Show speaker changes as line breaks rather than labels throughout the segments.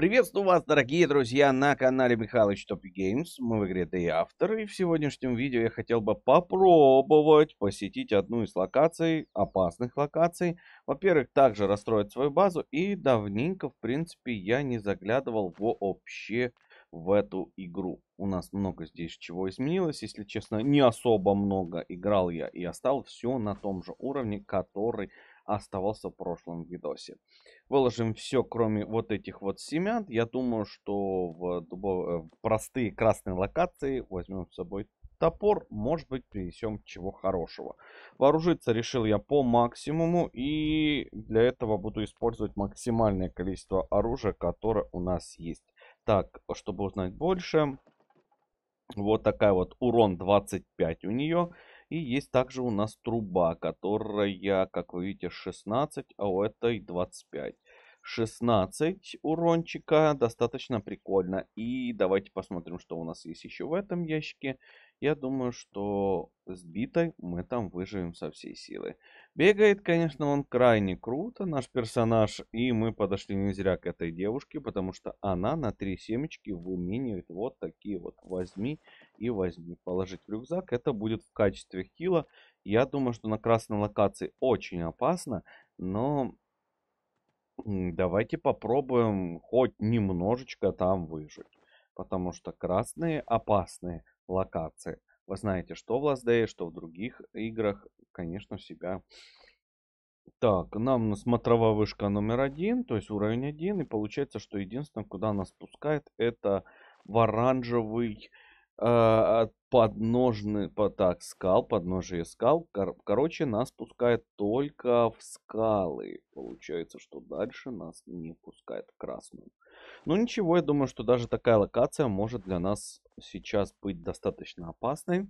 Приветствую вас, дорогие друзья, на канале Михалыч Топ Геймс. Мы в игре Day After, и в сегодняшнем видео я хотел бы попробовать посетить одну из локаций, опасных локаций. Во-первых, также расстроить свою базу, и давненько, в принципе, я не заглядывал вообще в эту игру. У нас много здесь чего изменилось, если честно, не особо много играл я и остал все на том же уровне, который оставался в прошлом видосе. Выложим все, кроме вот этих вот семян. Я думаю, что в, в простые красные локации возьмем с собой топор. Может быть, принесем чего хорошего. Вооружиться решил я по максимуму. И для этого буду использовать максимальное количество оружия, которое у нас есть. Так, чтобы узнать больше, вот такая вот урон 25 у нее. И есть также у нас труба, которая, как вы видите, 16, а у этой 25. 16 урончика, достаточно прикольно. И давайте посмотрим, что у нас есть еще в этом ящике. Я думаю, что с битой мы там выживем со всей силы. Бегает, конечно, он крайне круто, наш персонаж. И мы подошли не зря к этой девушке, потому что она на три семечки выменивает вот такие вот. Возьми и возьми. Положить в рюкзак. Это будет в качестве хила. Я думаю, что на красной локации очень опасно, но давайте попробуем хоть немножечко там выжить. Потому что красные опасные локации. Вы знаете, что в Last Day, что в других играх, конечно, всегда. Так, нам смотровая вышка номер один, то есть уровень один. И получается, что единственное, куда нас пускает, это в оранжевый э, подножный, по, так, скал, подножие скал. Кор короче, нас пускает только в скалы. Получается, что дальше нас не пускает в красную. Ну ничего, я думаю, что даже такая локация может для нас сейчас быть достаточно опасной.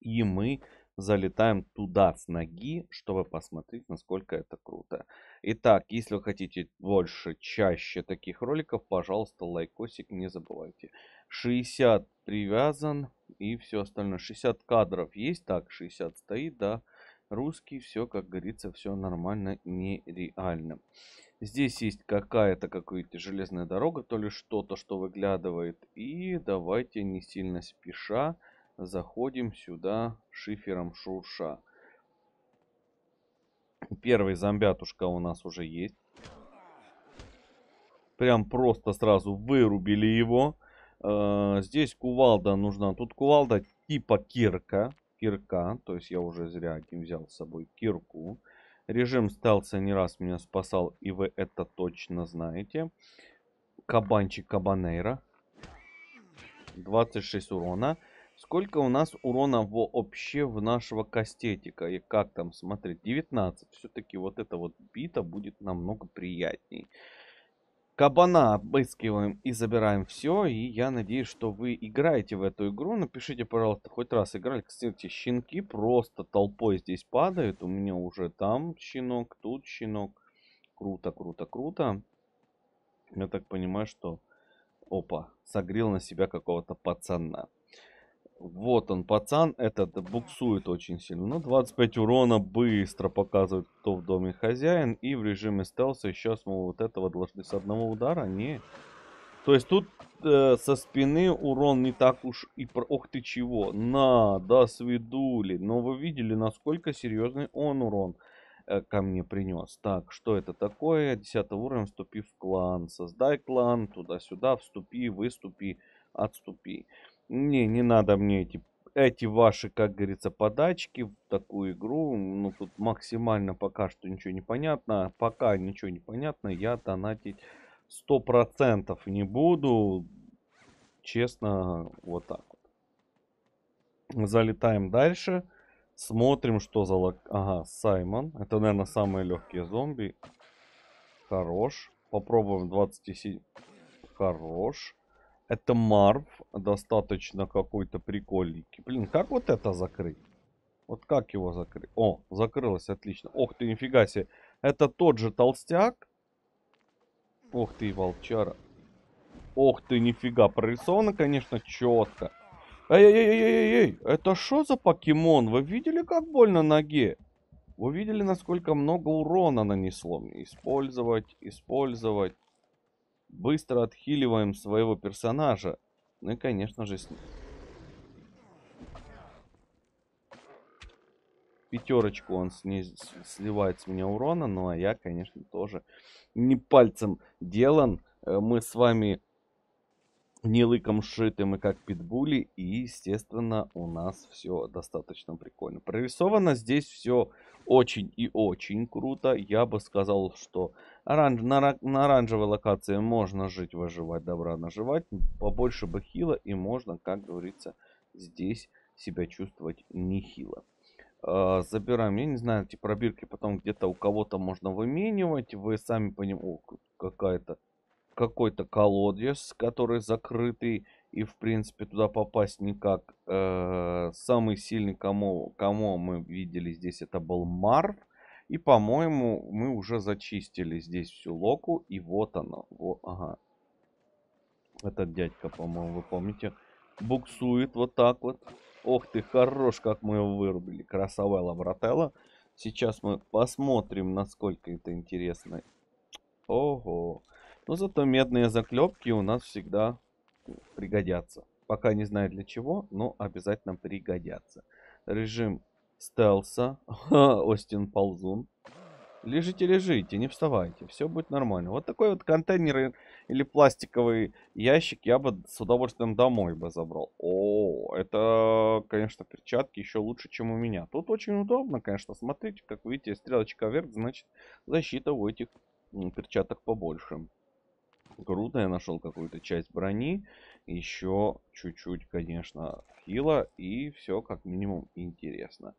И мы залетаем туда с ноги, чтобы посмотреть, насколько это круто. Итак, если вы хотите больше, чаще таких роликов, пожалуйста, лайкосик не забывайте. 60 привязан и все остальное. 60 кадров есть, так, 60 стоит, да русский, все, как говорится, все нормально, нереально. Здесь есть какая-то, какая-то железная дорога, то ли что-то, что выглядывает. И давайте не сильно спеша заходим сюда шифером шурша. Первый зомбятушка у нас уже есть. Прям просто сразу вырубили его. Э, здесь кувалда нужна. Тут кувалда типа кирка кирка, то есть я уже зря один взял с собой кирку. Режим стелса не раз меня спасал, и вы это точно знаете. Кабанчик Кабанейра. 26 урона. Сколько у нас урона вообще в нашего кастетика? И как там смотреть? 19. Все-таки вот эта вот бита будет намного приятней. Кабана обыскиваем и забираем все. И я надеюсь, что вы играете в эту игру. Напишите, пожалуйста, хоть раз играли. Кстати, щенки просто толпой здесь падают. У меня уже там щенок, тут щенок. Круто, круто, круто. Я так понимаю, что... Опа, согрел на себя какого-то пацана. Вот он, пацан этот буксует очень сильно. Ну, 25 урона быстро показывает, кто в доме хозяин. И в режиме стелса сейчас мы вот этого должны с одного удара не... То есть тут э, со спины урон не так уж и... Про... Ох ты чего. На, да, свидули. Но вы видели, насколько серьезный он урон э, ко мне принес. Так, что это такое? 10 уровень, вступи в клан. Создай клан, туда-сюда, вступи, выступи, отступи. Не, не надо мне эти, эти ваши, как говорится, подачки в такую игру. Ну, тут максимально пока что ничего не понятно. Пока ничего не понятно, я донатить 100% не буду. Честно, вот так вот. Залетаем дальше. Смотрим, что за лак... Ага, Саймон. Это, наверное, самые легкие зомби. Хорош. Попробуем 27. Хорош. Это Марв. Достаточно какой-то прикольненький. Блин, как вот это закрыть? Вот как его закрыть? О, закрылось, отлично. Ох ты, нифига себе. Это тот же толстяк. Ох ты, волчара. Ох ты, нифига. Прорисовано, конечно, четко. Эй-эй-эй-эй-эй, это что за покемон? Вы видели, как больно ноге? Вы видели, насколько много урона нанесло мне? Использовать, использовать быстро отхиливаем своего персонажа. Ну и, конечно же, с... пятерочку он сниз... сливает с меня урона. Ну а я, конечно, тоже не пальцем делан. Э, мы с вами не лыком шиты мы как питбули. И, естественно, у нас все достаточно прикольно. Прорисовано здесь все очень и очень круто. Я бы сказал, что оранж... на, на оранжевой локации можно жить, выживать, добра наживать. Побольше бы хила и можно, как говорится, здесь себя чувствовать нехило. Э, забираем, я не знаю, эти пробирки потом где-то у кого-то можно выменивать. Вы сами понимаете, какая-то какой-то колодец, который закрытый и в принципе туда попасть никак. Э, самый сильный, кому, кому мы видели здесь, это был Марв. И, по-моему, мы уже зачистили здесь всю локу. И вот она. Во, ага. Этот дядька, по-моему, вы помните, буксует вот так вот. Ох ты, хорош, как мы его вырубили. Красовая лабрателла. Сейчас мы посмотрим, насколько это интересно. Ого. Но ну, зато медные заклепки у нас всегда пригодятся. Пока не знаю для чего, но обязательно пригодятся. Режим стелса. Остин ползун. Лежите, лежите, не вставайте. Все будет нормально. Вот такой вот контейнер или пластиковый ящик я бы с удовольствием домой бы забрал. О, это, конечно, перчатки еще лучше, чем у меня. Тут очень удобно, конечно. Смотрите, как видите, стрелочка вверх, значит, защита у этих перчаток побольше. Круто, я нашел какую-то часть брони. Еще чуть-чуть, конечно, хила. И все как минимум интересно.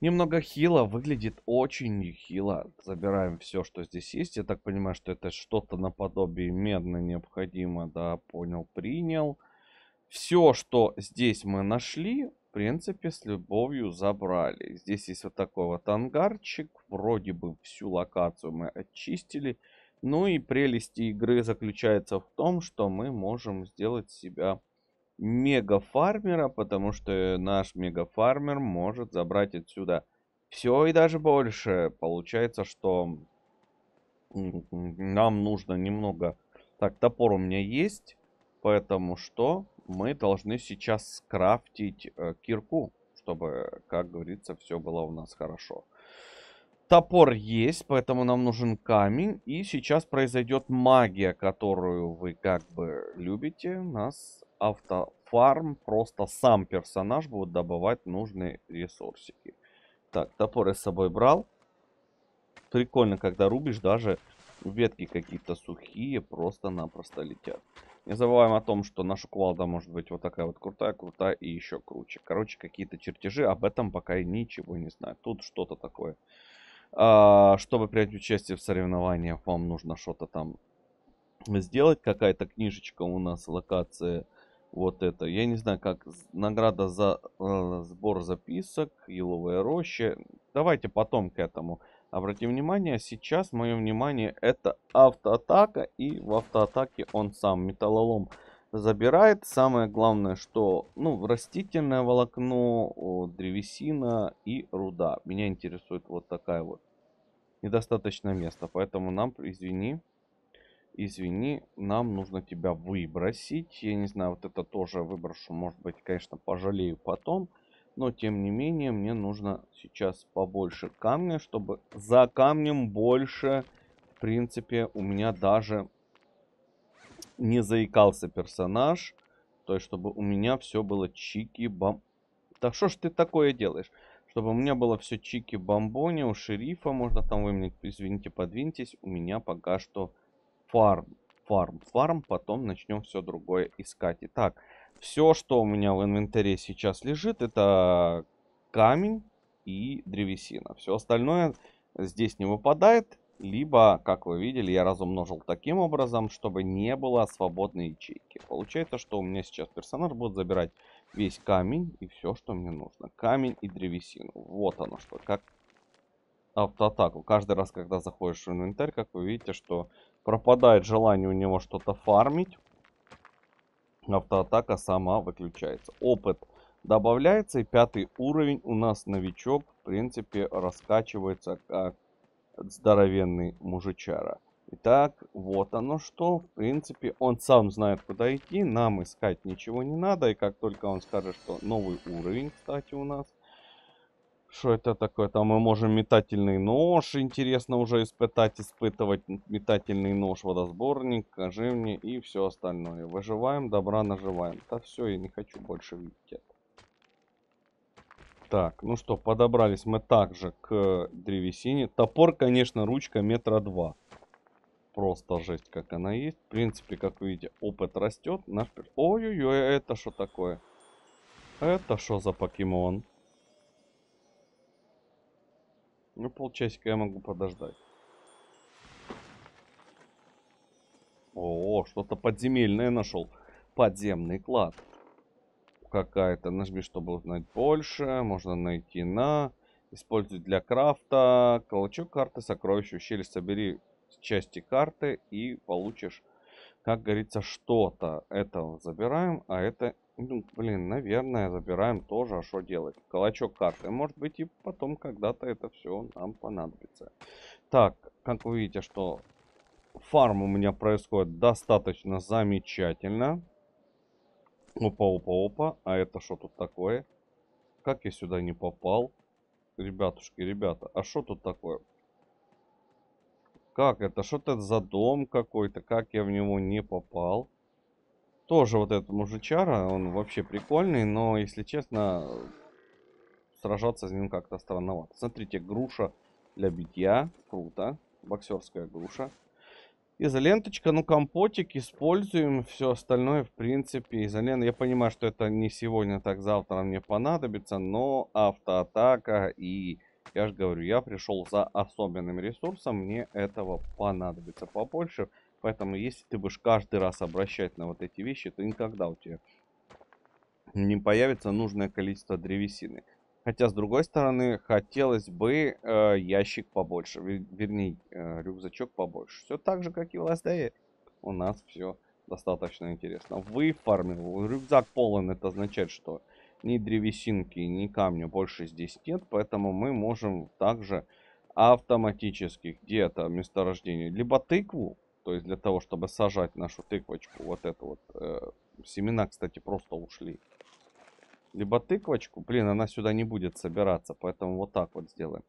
Немного хила, выглядит очень нехило. Забираем все, что здесь есть. Я так понимаю, что это что-то наподобие медно необходимо. Да, понял, принял. Все, что здесь мы нашли, в принципе, с любовью забрали. Здесь есть вот такой вот ангарчик. Вроде бы всю локацию мы очистили. Очистили. Ну и прелесть игры заключается в том, что мы можем сделать себя мега фармера, потому что наш мега фармер может забрать отсюда все и даже больше. Получается, что нам нужно немного... Так, топор у меня есть, поэтому что? Мы должны сейчас скрафтить э, кирку, чтобы, как говорится, все было у нас хорошо. Топор есть, поэтому нам нужен камень. И сейчас произойдет магия, которую вы как бы любите. У нас автофарм, просто сам персонаж будет добывать нужные ресурсики. Так, топор я с собой брал. Прикольно, когда рубишь, даже ветки какие-то сухие просто-напросто летят. Не забываем о том, что наша кувалда может быть вот такая вот крутая, крутая и еще круче. Короче, какие-то чертежи, об этом пока и ничего не знаю. Тут что-то такое а, чтобы принять участие в соревнованиях, вам нужно что-то там сделать. Какая-то книжечка у нас, локация. Вот это. Я не знаю, как награда за э, сбор записок, еловая роща. Давайте потом к этому обратим внимание. Сейчас мое внимание это автоатака. И в автоатаке он сам металлолом забирает. Самое главное, что ну, растительное волокно, древесина и руда. Меня интересует вот такая вот недостаточно места. Поэтому нам, извини, извини, нам нужно тебя выбросить. Я не знаю, вот это тоже выброшу. Может быть, конечно, пожалею потом. Но, тем не менее, мне нужно сейчас побольше камня, чтобы за камнем больше, в принципе, у меня даже не заикался персонаж. То есть, чтобы у меня все было чики-бам. Так что ж ты такое делаешь? Чтобы у меня было все чики-бомбони. У шерифа можно там вы извините, подвиньтесь. У меня пока что фарм. Фарм, фарм. Потом начнем все другое искать. Итак, все, что у меня в инвентаре сейчас лежит, это камень и древесина. Все остальное здесь не выпадает. Либо, как вы видели, я разумножил таким образом, чтобы не было свободной ячейки. Получается, что у меня сейчас персонаж будет забирать весь камень и все, что мне нужно. Камень и древесину. Вот оно что. Как автоатаку. Каждый раз, когда заходишь в инвентарь, как вы видите, что пропадает желание у него что-то фармить. Автоатака сама выключается. Опыт добавляется. И пятый уровень у нас новичок, в принципе, раскачивается как здоровенный мужичара. Итак, вот оно что. В принципе, он сам знает, куда идти. Нам искать ничего не надо. И как только он скажет, что новый уровень, кстати, у нас. Что это такое? Там мы можем метательный нож, интересно уже испытать, испытывать метательный нож, водосборник, скажи мне и все остальное. Выживаем, добра наживаем. Да все, я не хочу больше видеть это. Так, ну что, подобрались мы также к древесине. Топор, конечно, ручка метра два просто жесть, как она есть. В принципе, как вы видите, опыт растет. Наш... Ой-ой-ой, а это что такое? А это что за покемон? Ну, полчасика я могу подождать. О, что-то подземельное нашел. Подземный клад. Какая-то. Нажми, чтобы узнать больше. Можно найти на... Используй для крафта. Колочок карты сокровища. Щель собери части карты и получишь, как говорится, что-то. Это забираем, а это, ну, блин, наверное, забираем тоже, а что делать? Калачок карты, может быть, и потом когда-то это все нам понадобится. Так, как вы видите, что фарм у меня происходит достаточно замечательно. Опа-опа-опа, а это что тут такое? Как я сюда не попал? Ребятушки, ребята, а что тут такое? Как это? Что это за дом какой-то? Как я в него не попал? Тоже вот этот мужичара, он вообще прикольный, но, если честно, сражаться с ним как-то странновато. Смотрите, груша для битья. Круто. Боксерская груша. Изоленточка, ну компотик используем, все остальное в принципе изолента. Я понимаю, что это не сегодня, так завтра мне понадобится, но автоатака и я же говорю, я пришел за особенным ресурсом, мне этого понадобится побольше. Поэтому, если ты будешь каждый раз обращать на вот эти вещи, то никогда у тебя не появится нужное количество древесины. Хотя, с другой стороны, хотелось бы э, ящик побольше, вернее, э, рюкзачок побольше. Все так же, как и в Ласдее, у нас все достаточно интересно. Выфармил. Рюкзак полон, это означает, что ни древесинки, ни камня больше здесь нет, поэтому мы можем также автоматически где-то месторождение, либо тыкву, то есть для того, чтобы сажать нашу тыквочку, вот это вот, э, семена, кстати, просто ушли. Либо тыквочку, блин, она сюда не будет собираться, поэтому вот так вот сделаем.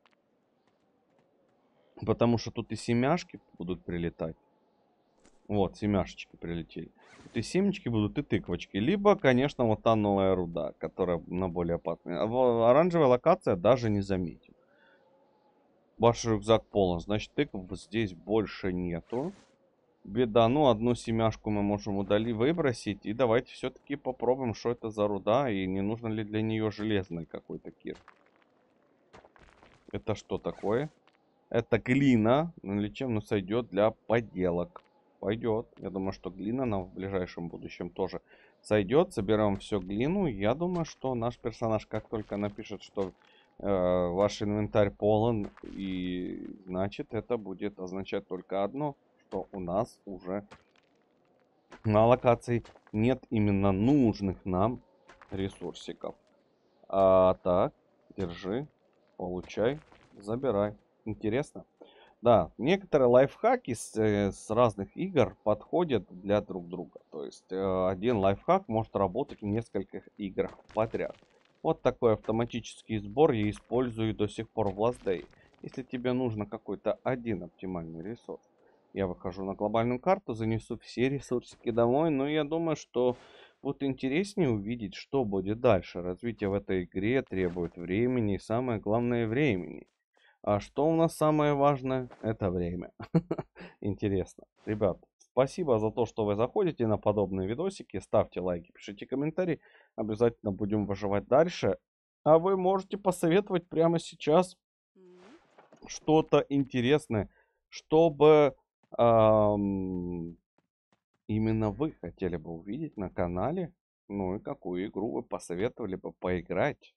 Потому что тут и семяшки будут прилетать. Вот, семяшечки прилетели. Вот и семечки будут, и тыквочки. Либо, конечно, вот та новая руда, которая на более опасная. А оранжевая локация даже не заметил. Ваш рюкзак полон, значит, тыкв здесь больше нету. Беда, ну, одну семяшку мы можем удалить, выбросить. И давайте все-таки попробуем, что это за руда, и не нужно ли для нее железный какой-то кир. Это что такое? Это глина, ну или чем, ну, сойдет для поделок пойдет. Я думаю, что глина нам в ближайшем будущем тоже сойдет. Соберем всю глину. Я думаю, что наш персонаж, как только напишет, что э, ваш инвентарь полон, и значит это будет означать только одно, что у нас уже на локации нет именно нужных нам ресурсиков. А так, держи, получай, забирай. Интересно? Да, некоторые лайфхаки с, э, с разных игр подходят для друг друга. То есть э, один лайфхак может работать в нескольких играх подряд. Вот такой автоматический сбор я использую до сих пор в Last Day. Если тебе нужно какой-то один оптимальный ресурс. Я выхожу на глобальную карту, занесу все ресурсики домой, но я думаю, что будет интереснее увидеть, что будет дальше. Развитие в этой игре требует времени и самое главное времени. А что у нас самое важное? Это время. Интересно. Ребят, спасибо за то, что вы заходите на подобные видосики. Ставьте лайки, пишите комментарии. Обязательно будем выживать дальше. А вы можете посоветовать прямо сейчас что-то интересное, чтобы эм, именно вы хотели бы увидеть на канале. Ну и какую игру вы посоветовали бы поиграть.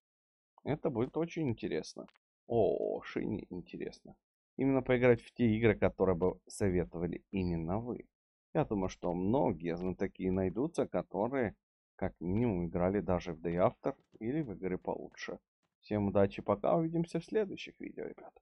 Это будет очень интересно. О, очень интересно. Именно поиграть в те игры, которые бы советовали именно вы. Я думаю, что многие знатоки найдутся, которые как минимум играли даже в Day After или в игры получше. Всем удачи, пока, увидимся в следующих видео, ребята.